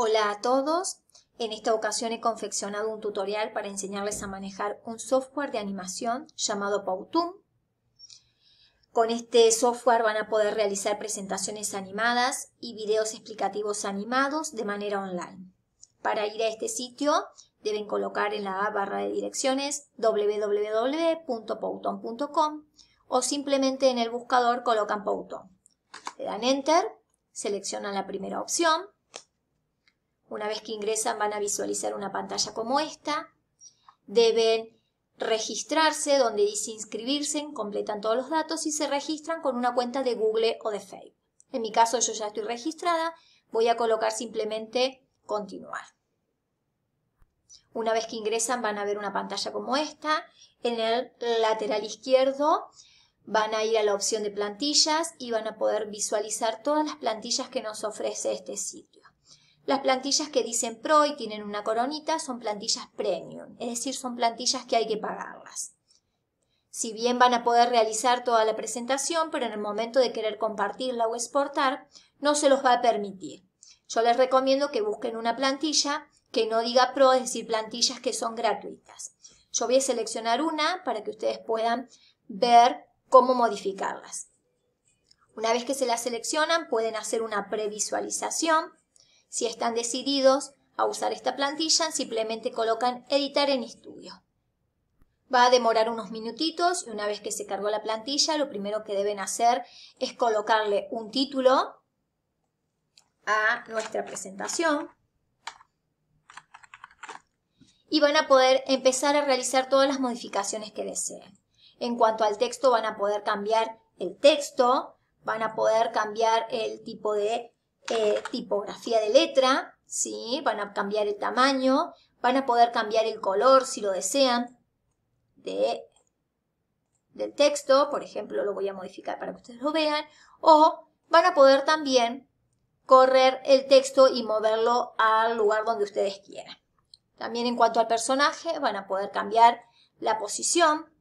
Hola a todos. En esta ocasión he confeccionado un tutorial para enseñarles a manejar un software de animación llamado Powtoon. Con este software van a poder realizar presentaciones animadas y videos explicativos animados de manera online. Para ir a este sitio deben colocar en la barra de direcciones www.powtoon.com o simplemente en el buscador colocan Powtoon. Le dan Enter, seleccionan la primera opción una vez que ingresan van a visualizar una pantalla como esta. Deben registrarse donde dice inscribirse, completan todos los datos y se registran con una cuenta de Google o de Facebook. En mi caso yo ya estoy registrada, voy a colocar simplemente continuar. Una vez que ingresan van a ver una pantalla como esta. En el lateral izquierdo van a ir a la opción de plantillas y van a poder visualizar todas las plantillas que nos ofrece este sitio. Las plantillas que dicen pro y tienen una coronita son plantillas premium, es decir, son plantillas que hay que pagarlas. Si bien van a poder realizar toda la presentación, pero en el momento de querer compartirla o exportar, no se los va a permitir. Yo les recomiendo que busquen una plantilla que no diga pro, es decir, plantillas que son gratuitas. Yo voy a seleccionar una para que ustedes puedan ver cómo modificarlas. Una vez que se las seleccionan, pueden hacer una previsualización si están decididos a usar esta plantilla, simplemente colocan editar en estudio. Va a demorar unos minutitos y una vez que se cargó la plantilla, lo primero que deben hacer es colocarle un título a nuestra presentación. Y van a poder empezar a realizar todas las modificaciones que deseen. En cuanto al texto, van a poder cambiar el texto, van a poder cambiar el tipo de eh, tipografía de letra, ¿sí? Van a cambiar el tamaño, van a poder cambiar el color si lo desean del texto, por ejemplo, lo voy a modificar para que ustedes lo vean, o van a poder también correr el texto y moverlo al lugar donde ustedes quieran. También en cuanto al personaje, van a poder cambiar la posición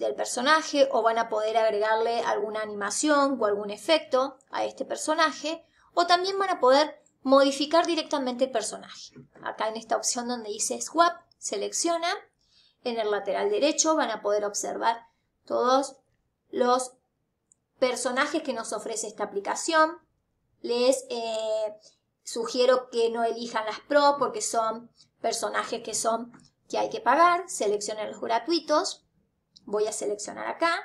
del personaje o van a poder agregarle alguna animación o algún efecto a este personaje o también van a poder modificar directamente el personaje. Acá en esta opción donde dice Swap, selecciona. En el lateral derecho van a poder observar todos los personajes que nos ofrece esta aplicación. Les eh, sugiero que no elijan las pro porque son personajes que son que hay que pagar. Seleccionen los gratuitos. Voy a seleccionar acá.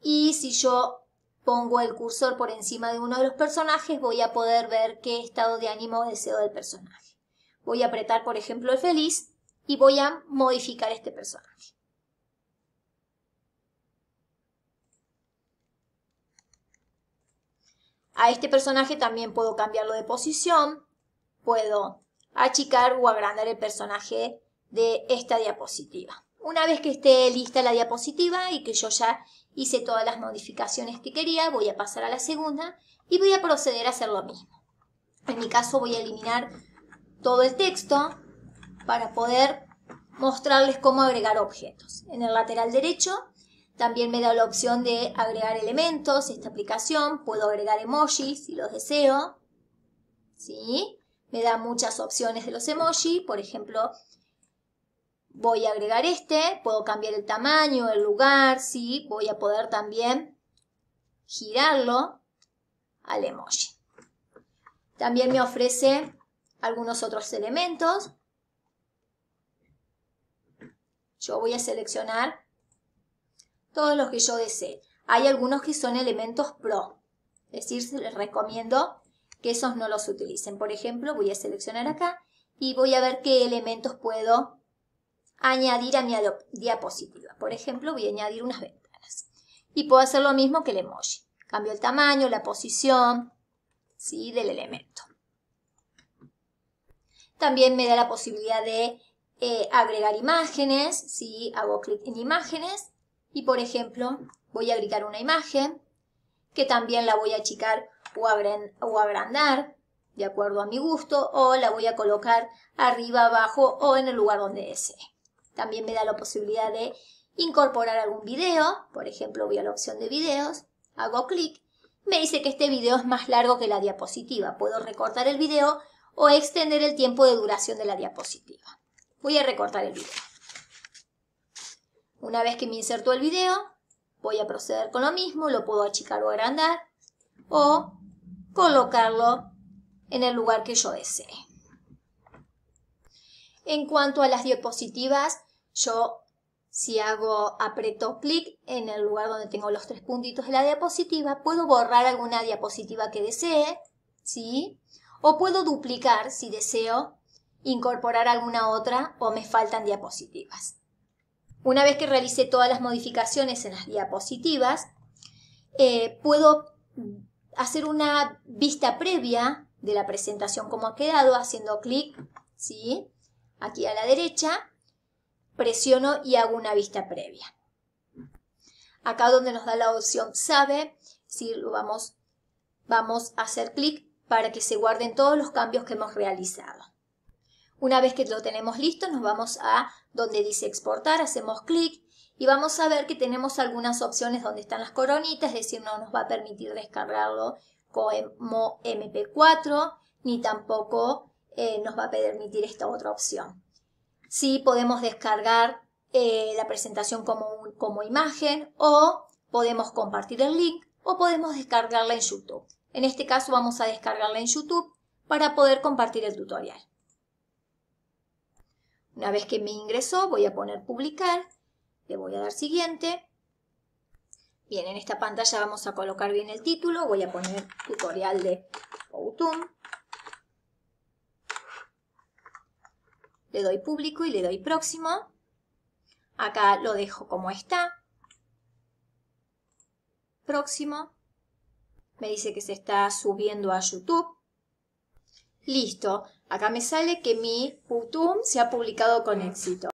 Y si yo pongo el cursor por encima de uno de los personajes, voy a poder ver qué estado de ánimo deseo del personaje. Voy a apretar, por ejemplo, el feliz y voy a modificar este personaje. A este personaje también puedo cambiarlo de posición, puedo achicar o agrandar el personaje de esta diapositiva. Una vez que esté lista la diapositiva y que yo ya hice todas las modificaciones que quería, voy a pasar a la segunda y voy a proceder a hacer lo mismo. En mi caso voy a eliminar todo el texto para poder mostrarles cómo agregar objetos. En el lateral derecho también me da la opción de agregar elementos, esta aplicación, puedo agregar emojis si los deseo, ¿sí? Me da muchas opciones de los emojis, por ejemplo, voy a agregar este, puedo cambiar el tamaño, el lugar, sí, voy a poder también girarlo al emoji. También me ofrece algunos otros elementos. Yo voy a seleccionar todos los que yo desee. Hay algunos que son elementos pro, es decir, les recomiendo que esos no los utilicen. Por ejemplo, voy a seleccionar acá y voy a ver qué elementos puedo añadir a mi diapositiva. Por ejemplo, voy a añadir unas ventanas. Y puedo hacer lo mismo que el emoji. Cambio el tamaño, la posición ¿sí? del elemento. También me da la posibilidad de eh, agregar imágenes. ¿sí? Hago clic en imágenes y, por ejemplo, voy a agregar una imagen que también la voy a achicar o, o agrandar de acuerdo a mi gusto o la voy a colocar arriba, abajo o en el lugar donde desee. También me da la posibilidad de incorporar algún video, por ejemplo voy a la opción de videos, hago clic, me dice que este video es más largo que la diapositiva, puedo recortar el video o extender el tiempo de duración de la diapositiva. Voy a recortar el video. Una vez que me insertó el video, voy a proceder con lo mismo, lo puedo achicar o agrandar o colocarlo en el lugar que yo desee. En cuanto a las diapositivas, yo, si hago, aprieto clic en el lugar donde tengo los tres puntitos de la diapositiva, puedo borrar alguna diapositiva que desee, ¿sí? O puedo duplicar, si deseo, incorporar alguna otra o me faltan diapositivas. Una vez que realicé todas las modificaciones en las diapositivas, eh, puedo hacer una vista previa de la presentación como ha quedado, haciendo clic, ¿sí? Aquí a la derecha, presiono y hago una vista previa. Acá donde nos da la opción sabe, si lo vamos, vamos a hacer clic para que se guarden todos los cambios que hemos realizado. Una vez que lo tenemos listo, nos vamos a donde dice exportar, hacemos clic y vamos a ver que tenemos algunas opciones donde están las coronitas, es decir, no nos va a permitir descargarlo como MP4, ni tampoco eh, nos va a permitir esta otra opción. Si podemos descargar eh, la presentación como, imagen o podemos compartir el link o podemos descargarla en YouTube. En este caso vamos a descargarla en YouTube para poder compartir el tutorial. Una vez que me ingresó voy a poner publicar, le voy a dar siguiente. Bien, en esta pantalla vamos a colocar bien el título, voy a poner tutorial de Outum. le doy público y le doy próximo. Acá lo dejo como está. Próximo. Me dice que se está subiendo a YouTube. Listo. Acá me sale que mi YouTube se ha publicado con éxito.